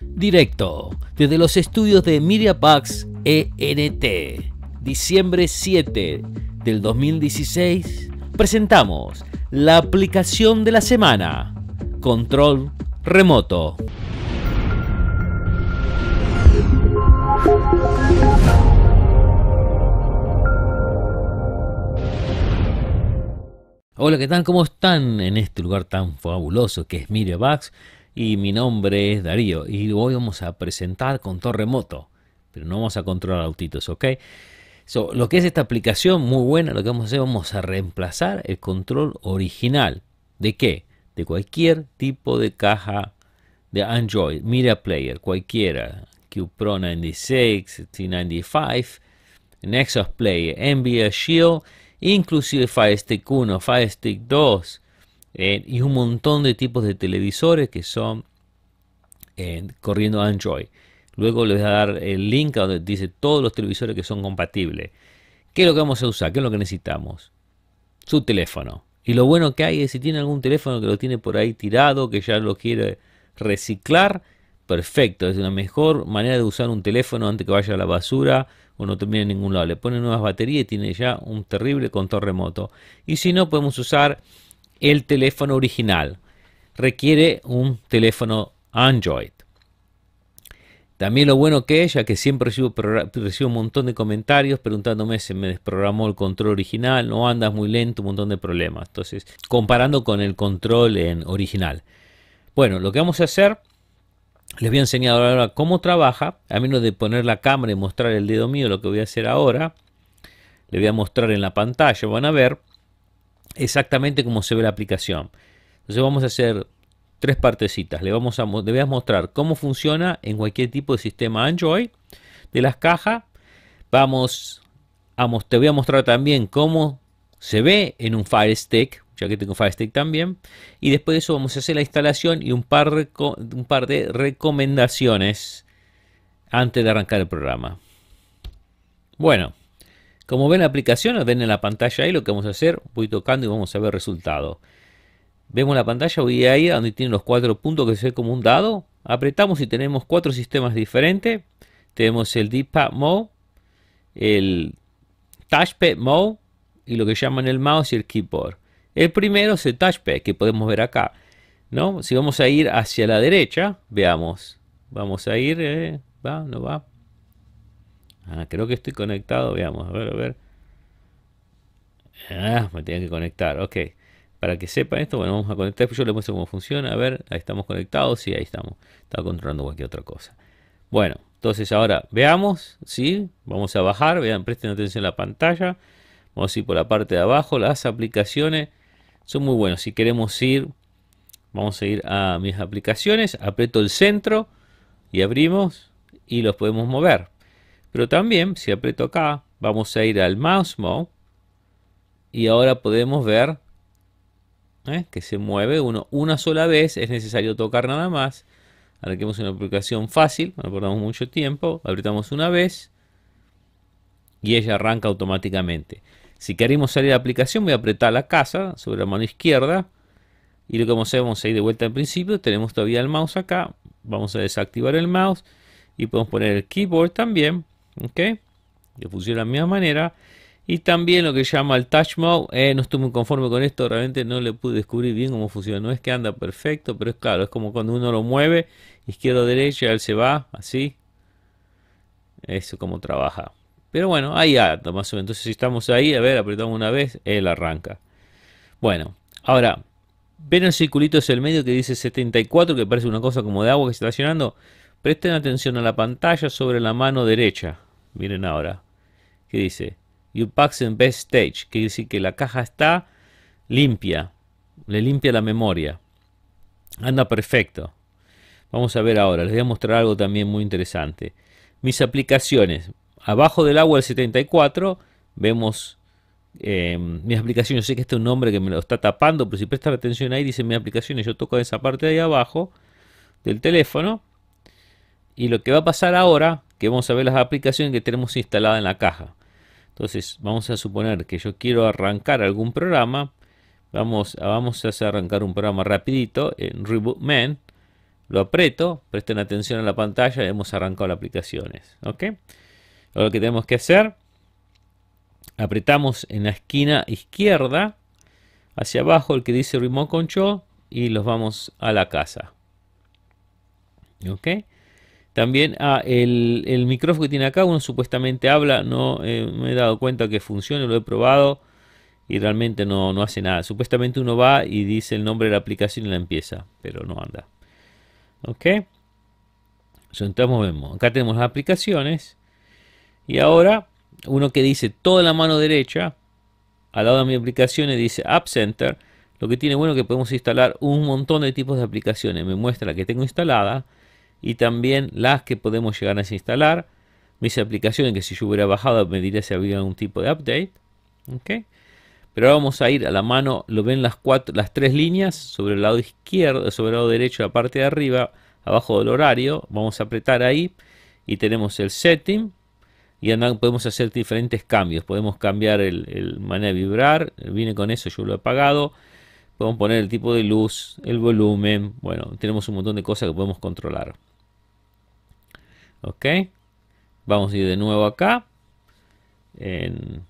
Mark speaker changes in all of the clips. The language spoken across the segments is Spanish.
Speaker 1: Directo desde los estudios de Media ENT, diciembre 7 del 2016, presentamos la aplicación de la semana, control remoto. Hola, ¿qué tal? ¿Cómo están en este lugar tan fabuloso que es MediaBugs? y mi nombre es Darío y hoy vamos a presentar con remoto, pero no vamos a controlar autitos, ¿ok? lo que es esta aplicación muy buena, lo que vamos a hacer, vamos a reemplazar el control original. ¿De qué? De cualquier tipo de caja de Android, Media Player, cualquiera, QPro 96, T95, Nexus Player, NVIDIA Shield, inclusive Fire Stick 1, Fire Stick 2, eh, y un montón de tipos de televisores que son corriendo eh, corriendo Android. Luego les voy a dar el link donde dice todos los televisores que son compatibles. ¿Qué es lo que vamos a usar? ¿Qué es lo que necesitamos? Su teléfono. Y lo bueno que hay es si tiene algún teléfono que lo tiene por ahí tirado, que ya lo quiere reciclar, perfecto. Es una mejor manera de usar un teléfono antes que vaya a la basura o no termine en ningún lado. Le pone nuevas baterías y tiene ya un terrible control remoto. Y si no, podemos usar el teléfono original. Requiere un teléfono Android. También lo bueno que es, ya que siempre recibo, un montón de comentarios preguntándome si me desprogramó el control original, no andas muy lento, un montón de problemas. Entonces, comparando con el control en original. Bueno, lo que vamos a hacer, les voy a enseñar ahora cómo trabaja. A menos de poner la cámara y mostrar el dedo mío, lo que voy a hacer ahora, le voy a mostrar en la pantalla, van a ver exactamente cómo se ve la aplicación. Entonces vamos a hacer tres partecitas. Le, vamos a, voy mostrar cómo funciona en cualquier tipo de sistema Android de las cajas. Vamos a, te voy a mostrar también cómo se ve en un Fire ya que tengo Fire también. Y después de eso vamos a hacer la instalación y un par, un par de recomendaciones antes de arrancar el programa. Bueno. Como ven la aplicación, ven en la pantalla ahí lo que vamos a hacer. Voy tocando y vamos a ver resultado. Vemos la pantalla, voy ahí donde tiene los cuatro puntos que se ve como un dado. Apretamos y tenemos cuatro sistemas diferentes. Tenemos el D-Pad Mode, el Touchpad Mode y lo que llaman el mouse y el keyboard. El primero es el Touchpad que podemos ver acá. ¿no? Si vamos a ir hacia la derecha, veamos. Vamos a ir, eh, va, no va. Ah, creo que estoy conectado. Veamos, a ver, a ver. Ah, me tiene que conectar. Ok. Para que sepan esto, bueno, vamos a conectar. Yo les muestro cómo funciona. A ver, ahí estamos conectados. Sí, ahí estamos. Estaba controlando cualquier otra cosa. Bueno, entonces ahora veamos. Sí, vamos a bajar. Vean, presten atención a la pantalla. Vamos a ir por la parte de abajo. Las aplicaciones son muy buenas, Si queremos ir, vamos a ir a mis aplicaciones. Aprieto el centro y abrimos y los podemos mover. Pero también, si aprieto acá, vamos a ir al mouse mode. Y ahora podemos ver ¿eh? que se mueve uno una sola vez. Es necesario tocar nada más. Ahora que una aplicación fácil, no perdamos mucho tiempo. Apretamos una vez y ella arranca automáticamente. Si queremos salir de la aplicación, voy a apretar la casa sobre la mano izquierda. Y lo que vamos a hacer, vamos a ir de vuelta al principio. Tenemos todavía el mouse acá. Vamos a desactivar el mouse. Y podemos poner el keyboard también. ¿Ok? Que funciona de la misma manera. Y también lo que llama el touch mode. Eh, no estoy muy conforme con esto, realmente no le pude descubrir bien cómo funciona. No es que anda perfecto, pero es claro, es como cuando uno lo mueve, izquierda derecha, él se va, así. Eso como trabaja. Pero bueno, ahí anda más o menos. Entonces si estamos ahí, a ver, apretamos una vez, él arranca. Bueno, ahora, ven el circulito es el medio que dice 74, que parece una cosa como de agua que se está llenando. Presten atención a la pantalla sobre la mano derecha miren ahora, qué dice, You pack in Best Stage, que decir que la caja está limpia, le limpia la memoria, anda perfecto. Vamos a ver ahora, les voy a mostrar algo también muy interesante. Mis aplicaciones, abajo del agua del 74, vemos em, mis aplicaciones. Yo sé que este es un nombre que me lo está tapando, pero si prestan atención ahí, dice mis aplicaciones. Yo toco esa parte de ahí abajo del teléfono y lo que va a pasar ahora, que vamos a ver las aplicaciones que tenemos instaladas en la caja. Entonces, vamos a suponer que yo quiero arrancar algún programa. Vamos, vamos a hacer arrancar un programa rapidito en Reboot Man. Lo aprieto, presten atención a la pantalla, hemos arrancado las aplicaciones. ¿ok? lo que tenemos que hacer, apretamos en la esquina izquierda, hacia abajo el que dice Remote Control y los vamos a la casa. ¿ok? También ah, el, micrófono que tiene acá, uno supuestamente habla, no eh, me he dado cuenta que funciona, lo he probado y realmente no, hace nada. Supuestamente uno va y dice el nombre de la aplicación y la empieza, pero no anda. Ok. Entonces vemos, acá tenemos las aplicaciones y ahora uno que dice toda la mano derecha al lado de mi aplicación dice App Center. Lo que tiene bueno es que podemos instalar un montón de tipos de aplicaciones. Me muestra la que tengo instalada y también las que podemos llegar a instalar. Mis aplicaciones que si yo hubiera bajado me diría si había algún tipo de update. ¿Okay? Pero ahora vamos a ir a la mano, lo ven las, cuatro, las tres líneas sobre el lado izquierdo, sobre el lado derecho, la parte de arriba, abajo del horario. Vamos a apretar ahí y tenemos el setting y podemos hacer diferentes cambios. Podemos cambiar el, el manera de vibrar, viene con eso, yo lo he apagado. Podemos poner el tipo de luz, el volumen. Bueno, tenemos un montón de cosas que podemos controlar. Ok. Vamos a ir de nuevo acá. En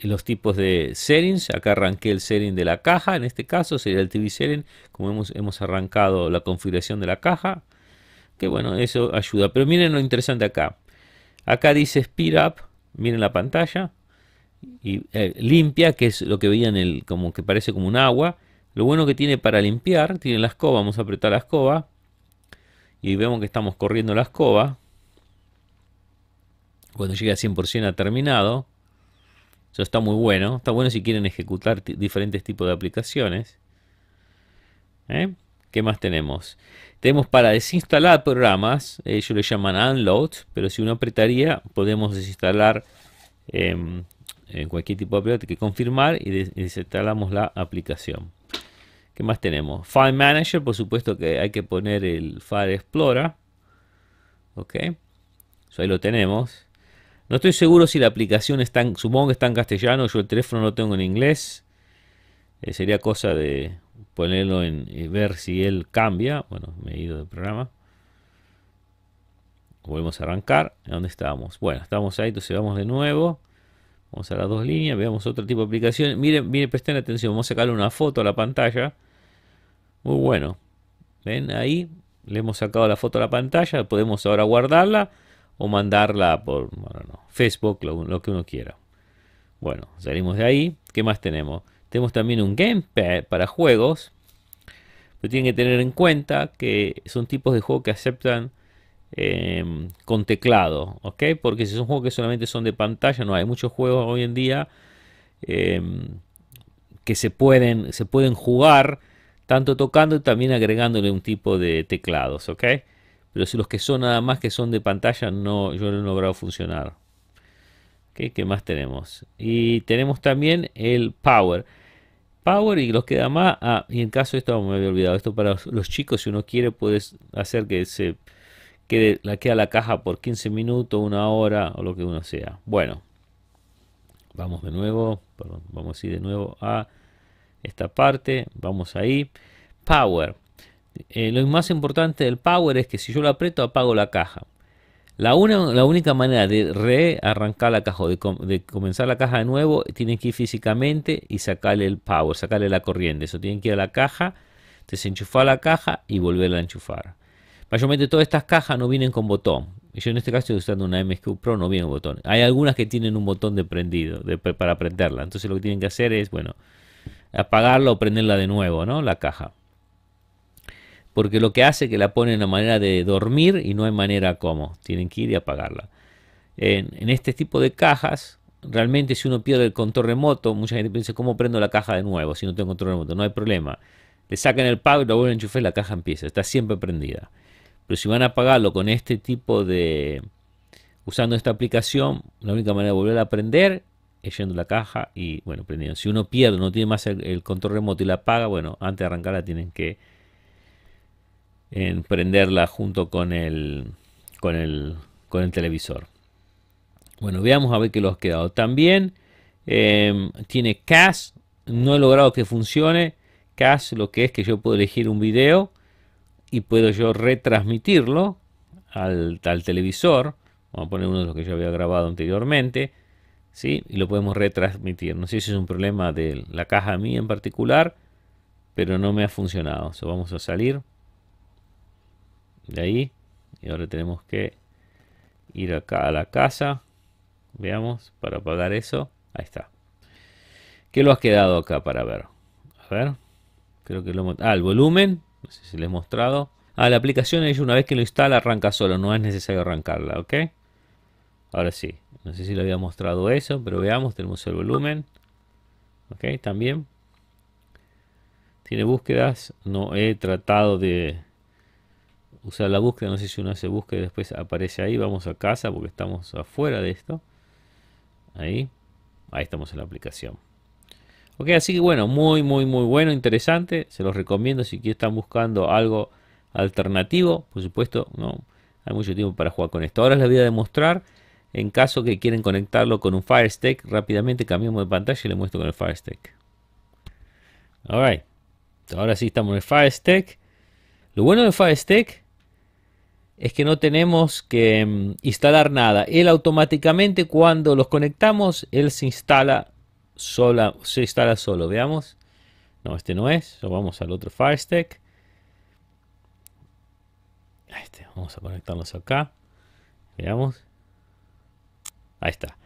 Speaker 1: los tipos de settings. Acá arranqué el setting de la caja. En este caso sería el TV setting. Como hemos, hemos arrancado la configuración de la caja. Que bueno, eso ayuda. Pero miren lo interesante acá. Acá dice speed up. Miren la pantalla. Y eh, limpia, que es lo que veían el, como que parece como un agua lo bueno que tiene para limpiar, tiene la escoba, vamos a apretar la escoba. Y vemos que estamos corriendo la escoba. Cuando llegue a 100% ha terminado. Eso está muy bueno. Está bueno si quieren ejecutar diferentes tipos de aplicaciones. ¿Eh? ¿Qué más tenemos? Tenemos para desinstalar programas. Ellos le llaman unload. Pero si uno apretaría, podemos desinstalar em, en cualquier tipo de Hay que confirmar y desinstalamos la aplicación. ¿Qué más tenemos? File Manager, por supuesto que hay que poner el File Explorer. Ok. ahí lo tenemos. No estoy seguro si la aplicación está en, supongo que está en castellano. Yo el teléfono lo tengo en inglés. Eh, sería cosa de ponerlo en eh, ver si él cambia. Bueno, me he ido del programa. Volvemos a arrancar. ¿Dónde estábamos? Bueno, estamos ahí, entonces vamos de nuevo. Vamos a las dos líneas, veamos otro tipo de aplicación. Miren, miren, presten atención, vamos a sacarle una foto a la pantalla. Muy bueno. Ven ahí, le hemos sacado la foto a la pantalla, podemos ahora guardarla o mandarla por Facebook, lo, que uno quiera. Bueno, salimos de ahí. ¿Qué más tenemos? Tenemos también un gamepad para juegos. Pero tienen que tener en cuenta que son tipos de juegos que aceptan em, con teclado, ¿ok? Porque si son juegos que solamente son de pantalla, no hay muchos juegos hoy en día em, que se pueden, se pueden jugar tanto tocando y también agregándole un tipo de teclados, ¿ok? Pero si los que son nada más que son de pantalla, no, yo no he logrado funcionar. ¿Qué más tenemos? Y tenemos también el Power. Power y los que da más. Ah, y en caso de esto me había olvidado. Esto para los chicos, si uno quiere, puedes hacer que se quede la, queda la caja por 15 minutos, una hora o lo que uno sea. Bueno, vamos de nuevo. Perdón, vamos a ir de nuevo a esta parte, vamos ahí. Power. Eh, lo más importante del power es que si yo lo aprieto apago la caja. La, una, la única manera de rearrancar la caja o de, comenzar la caja de nuevo, tienen que ir físicamente y sacarle el power, sacarle la corriente. Eso tienen que ir a la caja, desenchufar la caja y volverla a enchufar. Mayormente todas estas cajas no vienen con botón. Yo en este caso estoy usando una MSQ Pro, no viene con botón. Hay algunas que tienen un botón de prendido para prenderla. Entonces lo que tienen que hacer es, bueno, apagarla o prenderla de nuevo, ¿no? La caja. Porque lo que hace que la pone en la manera de dormir y no hay manera como. Tienen que ir y apagarla. En, este tipo de cajas, realmente si uno pierde el control remoto, mucha gente piensa, ¿cómo prendo la caja de nuevo si no tengo control remoto? No hay problema. Le sacan el pago y lo vuelven a enchufar y la caja empieza. Está siempre prendida. Pero si van a apagarlo con este tipo de... Usando esta aplicación, la única manera de volver a prender yendo la caja y bueno, prendiendo Si uno pierde, no tiene más el, control remoto y la apaga, bueno, antes de arrancarla tienen que prenderla junto con el, con el, con el televisor. Bueno, veamos a ver qué los ha quedado. También em, tiene CAS, no he logrado que funcione. CAS lo que es que yo puedo elegir un video y puedo yo retransmitirlo al, tal televisor. Vamos a poner uno de los que yo había grabado anteriormente ¿sí? y lo podemos retransmitir. No sé si es un problema de la caja a mí en particular, pero no me ha funcionado. vamos a salir de ahí y ahora tenemos que ir acá a la casa. Veamos, para apagar eso. Ahí está. ¿Qué lo has quedado acá para ver? A ver. Creo que lo Ah, el volumen. No sé si les he mostrado. Ah, la aplicación es una vez que lo instala arranca solo. No es necesario arrancarla, ¿ok? Ahora sí, no sé si le había mostrado eso, pero veamos, tenemos el volumen. Ok, también. Tiene búsquedas, no he tratado de usar la búsqueda, no sé si uno hace búsqueda y después aparece ahí, vamos a casa porque estamos afuera de esto. Ahí, ahí estamos en la aplicación. Ok, así que bueno, muy, muy, muy bueno, interesante. Se los recomiendo si están buscando algo alternativo. Por supuesto, no hay mucho tiempo para jugar con esto. Ahora les voy a demostrar en caso que quieren conectarlo con un Fire rápidamente cambiamos de pantalla y le muestro con el Fire ahora sí estamos en el Fire Lo bueno del Fire es que no tenemos que mm, instalar nada. Él automáticamente cuando los conectamos, él se instala sola, se instala solo. Veamos. No, este no es. Vamos al otro Fire Este, vamos a conectarnos acá. Veamos. Ahí está.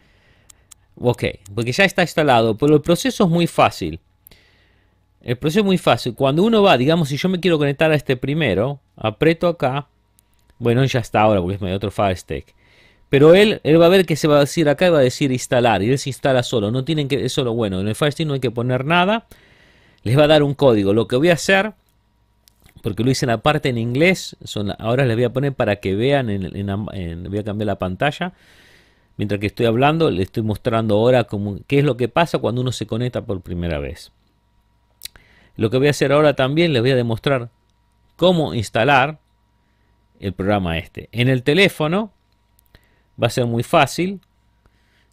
Speaker 1: Ok, porque ya está instalado. Pero el proceso es muy fácil. El proceso es muy fácil. Cuando uno va, digamos, si yo me quiero conectar a este primero, aprieto acá. Bueno, ya está ahora porque es medio otro Fire Pero él, él va a ver que se va a decir acá va a decir instalar. Y él se instala solo. No tienen que, eso es lo bueno. En el Fire no hay que poner nada. Les va a dar un código. Lo que voy a hacer, porque lo hice en aparte parte en inglés, son, ahora les voy a poner para que vean. voy a cambiar la pantalla mientras que estoy hablando, le estoy mostrando ahora cómo, qué es lo que pasa cuando uno se conecta por primera vez. Lo que voy a hacer ahora también, les voy a demostrar cómo instalar el programa este. En el teléfono va a ser muy fácil.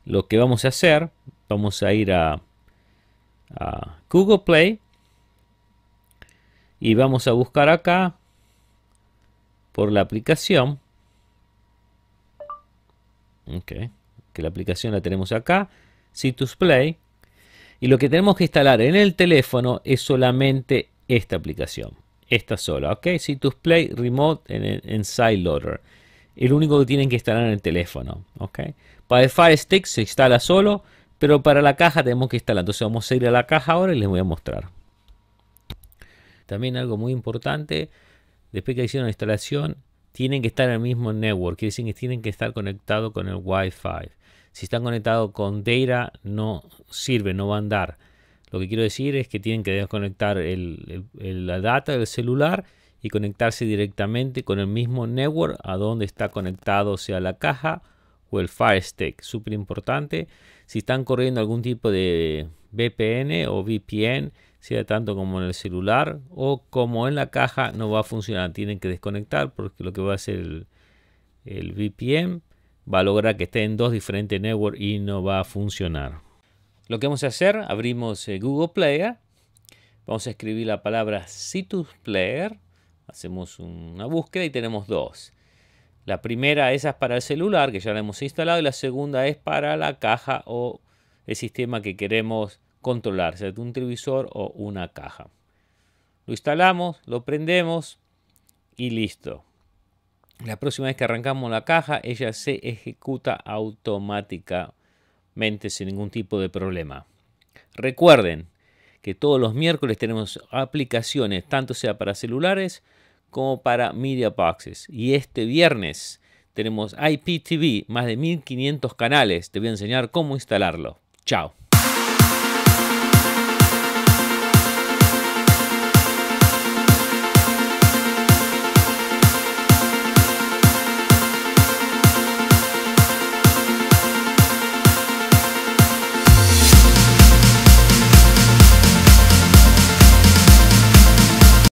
Speaker 1: Lo que vamos a hacer, vamos a ir a, Google Play y vamos a buscar acá por la aplicación. Okay la aplicación la tenemos acá, Citus Play. Y lo que tenemos que instalar en el teléfono es solamente esta aplicación. Esta sola, ¿ok? Citus Play Remote en, en Sideloader. El único que tienen que instalar en el teléfono, ¿ok? Para el Fire Stick se instala solo, pero para la caja tenemos que instalar. Entonces vamos a ir a la caja ahora y les voy a mostrar. También algo muy importante, después que hicieron la instalación, tienen que estar en el mismo network, quiere decir que tienen que estar conectados con el Wi-Fi. Si están conectados con Data, no sirve, no va a andar. Lo que quiero decir es que tienen que desconectar la data del celular y conectarse directamente con el mismo network a donde está conectado, sea la caja o el Fire Súper importante. Si están corriendo algún tipo de VPN o VPN, sea tanto como en el celular o como en la caja, no va a funcionar. Tienen que desconectar porque lo que va a hacer el VPN va a lograr que esté en dos diferentes networks y no va a funcionar. Lo que vamos a hacer, abrimos eh, Google Player, vamos a escribir la palabra Citus Player, hacemos una búsqueda y tenemos dos. La primera, esa es para el celular que ya la hemos instalado y la segunda es para la caja o el sistema que queremos controlar, sea un televisor o una caja. Lo instalamos, lo prendemos y listo. La próxima vez que arrancamos la caja, ella se ejecuta automáticamente sin ningún tipo de problema. Recuerden que todos los miércoles tenemos aplicaciones, tanto sea para celulares como para media boxes. Y este viernes tenemos IPTV, más de 1500 canales. Te voy a enseñar cómo instalarlo. Chao.